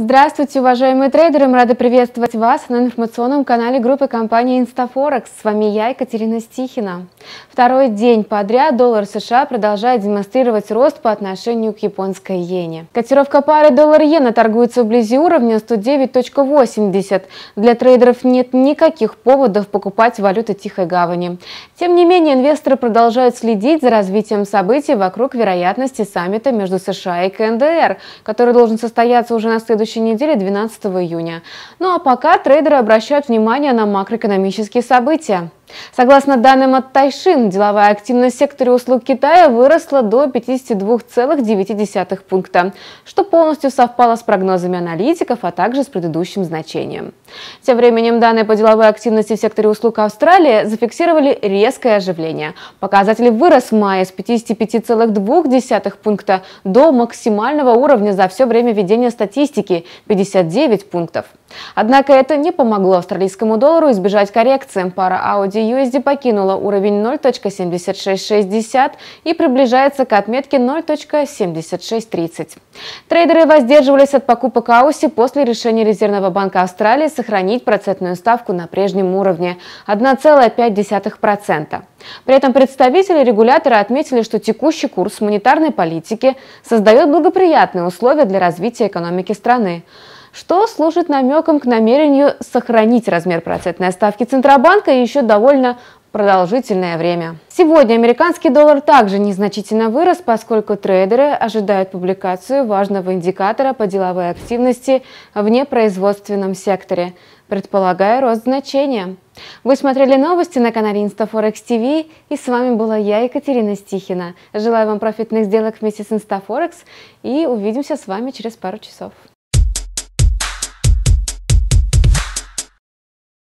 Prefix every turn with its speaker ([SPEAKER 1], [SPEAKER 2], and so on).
[SPEAKER 1] Здравствуйте, уважаемые трейдеры! Мы рады приветствовать вас на информационном канале группы компании InstaForex. С вами я, Екатерина Стихина. Второй день подряд доллар США продолжает демонстрировать рост по отношению к японской иене. Котировка пары доллар-иена торгуется вблизи уровня 109.80. Для трейдеров нет никаких поводов покупать валюты Тихой Гавани. Тем не менее, инвесторы продолжают следить за развитием событий вокруг вероятности саммита между США и КНДР, который должен состояться уже на следующий следующей неделе 12 июня. Ну а пока трейдеры обращают внимание на макроэкономические события. Согласно данным от Тайшин, деловая активность в секторе услуг Китая выросла до 52,9 пункта, что полностью совпало с прогнозами аналитиков, а также с предыдущим значением. Тем временем данные по деловой активности в секторе услуг Австралии зафиксировали резкое оживление. Показатель вырос в мае с 55,2 пункта до максимального уровня за все время ведения статистики – 59 пунктов. Однако это не помогло австралийскому доллару избежать коррекции. Пара Audi USD покинула уровень 0.7660 и приближается к отметке 0.7630. Трейдеры воздерживались от покупок АУСИ после решения Резервного банка Австралии сохранить процентную ставку на прежнем уровне – 1,5%. При этом представители регулятора отметили, что текущий курс монетарной политики создает благоприятные условия для развития экономики страны что служит намеком к намерению сохранить размер процентной ставки Центробанка еще довольно продолжительное время. Сегодня американский доллар также незначительно вырос, поскольку трейдеры ожидают публикацию важного индикатора по деловой активности в непроизводственном секторе, предполагая рост значения. Вы смотрели новости на канале InstaForex TV, и с вами была я, Екатерина Стихина. Желаю вам профитных сделок вместе с InstaForex, и увидимся с вами через пару часов.